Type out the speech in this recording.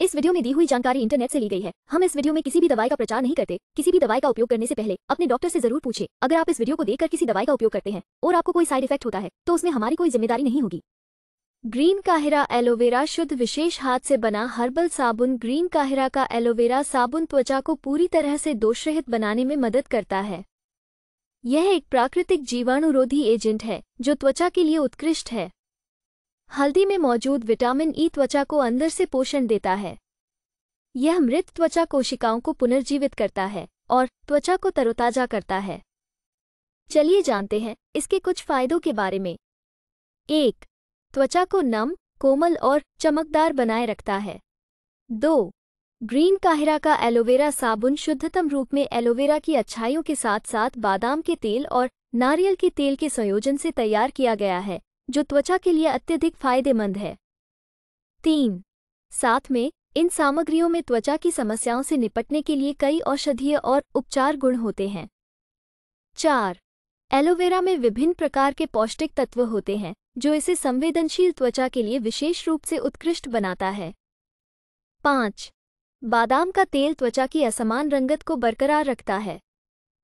इस वीडियो में दी हुई जानकारी इंटरनेट से ली गई है हम इस वीडियो में किसी भी दवाई का प्रचार नहीं करते किसी भी दवाई का उपयोग करने से पहले अपने डॉक्टर से जरूर पूछे अगर आप इस वीडियो को देखकर किसी दवाई का उपयोग करते हैं और आपको कोई साइड इफेक्ट होता है तो उसमें हमारी कोई जिम्मेदारी नहीं होगी ग्रीन काहिरा एलोवेरा शुद्ध विशेष हाथ से बना हर्बल साबुन ग्रीन काहिरा का एलोवेरा साबुन त्वचा को पूरी तरह से दोषरहित बनाने में मदद करता है यह एक प्राकृतिक जीवाणुरोधी एजेंट है जो त्वचा के लिए उत्कृष्ट है हल्दी में मौजूद विटामिन ई त्वचा को अंदर से पोषण देता है यह मृत त्वचा कोशिकाओं को पुनर्जीवित करता है और त्वचा को तरोताजा करता है चलिए जानते हैं इसके कुछ फायदों के बारे में एक त्वचा को नम कोमल और चमकदार बनाए रखता है दो ग्रीन काहिरा का एलोवेरा साबुन शुद्धतम रूप में एलोवेरा की अच्छाइयों के साथ साथ बादाम के तेल और नारियल के तेल के संयोजन से तैयार किया गया है जो त्वचा के लिए अत्यधिक फायदेमंद है तीन साथ में इन सामग्रियों में त्वचा की समस्याओं से निपटने के लिए कई औषधीय और उपचार गुण होते हैं चार एलोवेरा में विभिन्न प्रकार के पौष्टिक तत्व होते हैं जो इसे संवेदनशील त्वचा के लिए विशेष रूप से उत्कृष्ट बनाता है पाँच बादाम का तेल त्वचा की असमान रंगत को बरकरार रखता है